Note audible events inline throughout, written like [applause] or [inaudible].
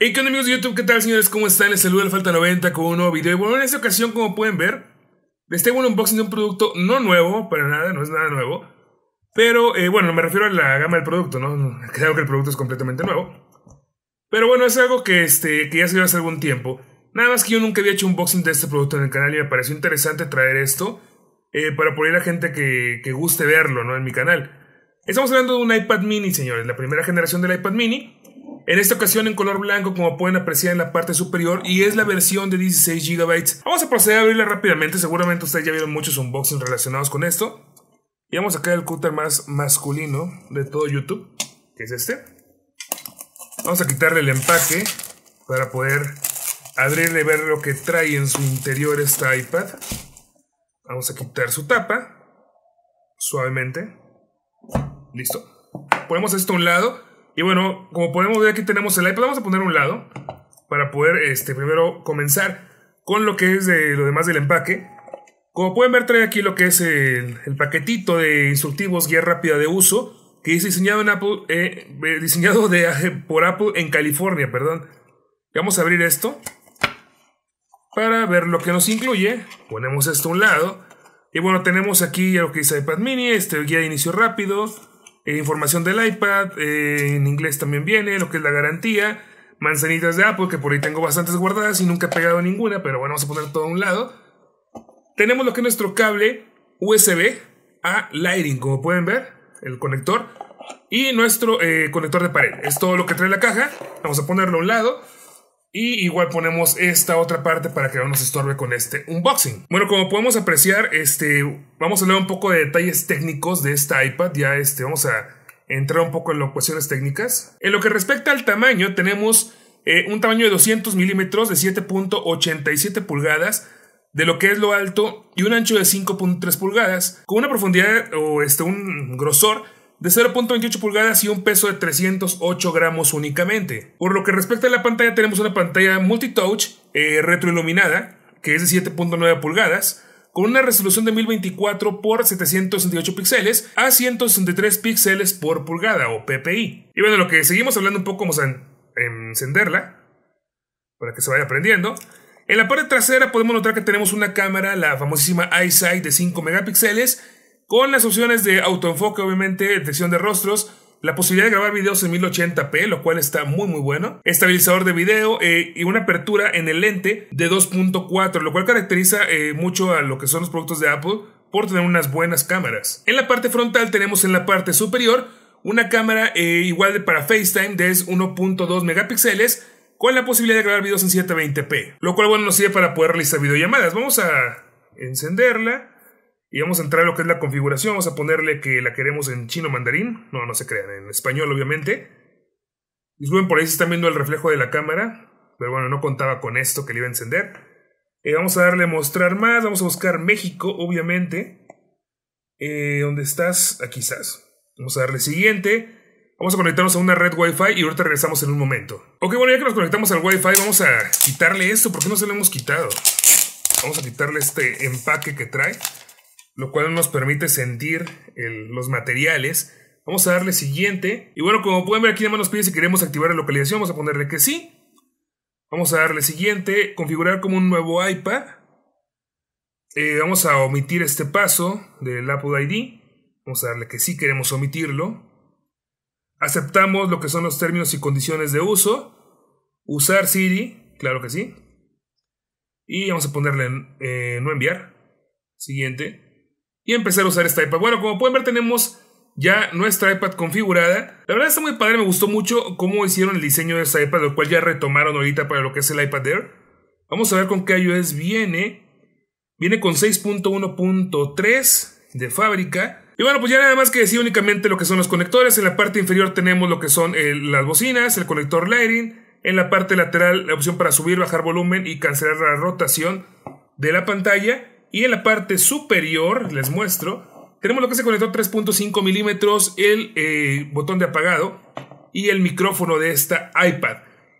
Hey, ¿qué onda amigos de YouTube? ¿Qué tal señores? ¿Cómo están? Les saludo el Falta 90 con un nuevo video. bueno, en esta ocasión, como pueden ver, les tengo un unboxing de un producto no nuevo, para nada, no es nada nuevo. Pero, eh, bueno, me refiero a la gama del producto, ¿no? Creo que el producto es completamente nuevo. Pero bueno, es algo que, este, que ya salió hace algún tiempo. Nada más que yo nunca había hecho un unboxing de este producto en el canal y me pareció interesante traer esto eh, para poner a gente que, que guste verlo, ¿no? En mi canal. Estamos hablando de un iPad mini, señores, la primera generación del iPad mini. En esta ocasión en color blanco, como pueden apreciar en la parte superior, y es la versión de 16 GB. Vamos a proceder a abrirla rápidamente, seguramente ustedes ya vieron muchos unboxings relacionados con esto. Y vamos a sacar el cutter más masculino de todo YouTube, que es este. Vamos a quitarle el empaque para poder abrirle y ver lo que trae en su interior esta iPad. Vamos a quitar su tapa, suavemente. Listo. Ponemos esto a un lado. Y bueno, como podemos ver aquí tenemos el iPad. Vamos a poner a un lado para poder este, primero comenzar con lo que es de lo demás del empaque. Como pueden ver, trae aquí lo que es el, paquetito de instructivos guía rápida de uso, que es diseñado, en Apple, eh, eh, diseñado de, [laughs] por Apple en California, perdón. Vamos a abrir esto para ver lo que nos incluye. Ponemos esto a un lado. Y bueno, tenemos aquí lo que dice iPad mini, este guía de inicio rápido, eh, información del iPad, eh, en inglés también viene, lo que es la garantía, manzanitas de Apple, que por ahí tengo bastantes guardadas y nunca he pegado ninguna, pero bueno, vamos a poner todo a un lado. Tenemos lo que es nuestro cable USB a Lighting, como pueden ver, el conector. Y nuestro eh, conector de pared. Es todo lo que trae la caja. Vamos a ponerlo a un lado. Y igual ponemos esta otra parte para que no nos estorbe con este unboxing. Bueno, como podemos apreciar, este, vamos a hablar un poco de detalles técnicos de esta iPad. Ya este, vamos a entrar un poco en las cuestiones técnicas. En lo que respecta al tamaño, tenemos eh, un tamaño de 200 milímetros de 7.87 pulgadas de lo que es lo alto y un ancho de 5.3 pulgadas, con una profundidad o este, un grosor de 0.28 pulgadas y un peso de 308 gramos únicamente. Por lo que respecta a la pantalla, tenemos una pantalla multitouch eh, retroiluminada, que es de 7.9 pulgadas, con una resolución de 1024 x 768 píxeles a 163 píxeles por pulgada o ppi. Y bueno, lo que seguimos hablando un poco, vamos a encenderla para que se vaya aprendiendo. En la parte trasera podemos notar que tenemos una cámara, la famosísima iSight de 5 megapíxeles con las opciones de autoenfoque, obviamente, detección de rostros, la posibilidad de grabar videos en 1080p, lo cual está muy muy bueno. Estabilizador de video eh, y una apertura en el lente de 2.4, lo cual caracteriza eh, mucho a lo que son los productos de Apple por tener unas buenas cámaras. En la parte frontal tenemos en la parte superior una cámara eh, igual de para FaceTime de 1.2 megapíxeles con la posibilidad de grabar videos en 720p, lo cual bueno nos sirve para poder realizar videollamadas. Vamos a encenderla. Y vamos a entrar a lo que es la configuración. Vamos a ponerle que la queremos en chino mandarín. No, no se crean, en español obviamente. Disculpen, pues por ahí se están viendo el reflejo de la cámara. Pero bueno, no contaba con esto que le iba a encender. Eh, vamos a darle a mostrar más. Vamos a buscar México, obviamente. Eh, ¿Dónde estás? Aquí estás. Vamos a darle siguiente. Vamos a conectarnos a una red Wi-Fi y ahorita regresamos en un momento. Ok, bueno, ya que nos conectamos al Wi-Fi, vamos a quitarle esto. ¿Por qué no se lo hemos quitado? Vamos a quitarle este empaque que trae lo cual nos permite sentir los materiales. Vamos a darle siguiente. Y bueno, como pueden ver aquí además nos pide si queremos activar la localización, vamos a ponerle que sí. Vamos a darle siguiente, configurar como un nuevo iPad. Eh, vamos a omitir este paso del Apple ID. Vamos a darle que sí queremos omitirlo. Aceptamos lo que son los términos y condiciones de uso. Usar Siri, claro que sí. Y vamos a ponerle eh, no enviar. Siguiente y empezar a usar esta iPad. Bueno, como pueden ver tenemos ya nuestra iPad configurada. La verdad está muy padre, me gustó mucho cómo hicieron el diseño de esta iPad, lo cual ya retomaron ahorita para lo que es el iPad Air. Vamos a ver con qué iOS viene. Viene con 6.1.3 de fábrica. Y bueno, pues ya nada más que decir únicamente lo que son los conectores. En la parte inferior tenemos lo que son eh, las bocinas, el conector Lighting. En la parte lateral la opción para subir, bajar volumen y cancelar la rotación de la pantalla. Y en la parte superior, les muestro, tenemos lo que se conectó 3.5 milímetros, el eh, botón de apagado y el micrófono de esta iPad.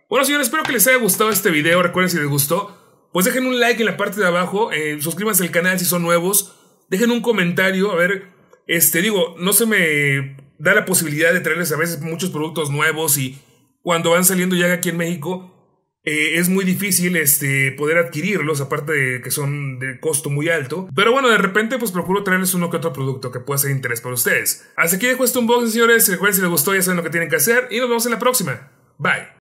Bueno, señores, espero que les haya gustado este video. Recuerden si les gustó, pues dejen un like en la parte de abajo, eh, suscríbanse al canal si son nuevos, dejen un comentario, a ver, este, digo, no se me da la posibilidad de traerles a veces muchos productos nuevos y cuando van saliendo ya aquí en México, eh, es muy difícil este, poder adquirirlos, aparte de que son de costo muy alto. Pero bueno, de repente pues procuro traerles uno que otro producto que pueda ser de interés para ustedes. Así que dejo este unboxing, señores. Recuerden si les gustó, ya saben lo que tienen que hacer. Y nos vemos en la próxima. Bye.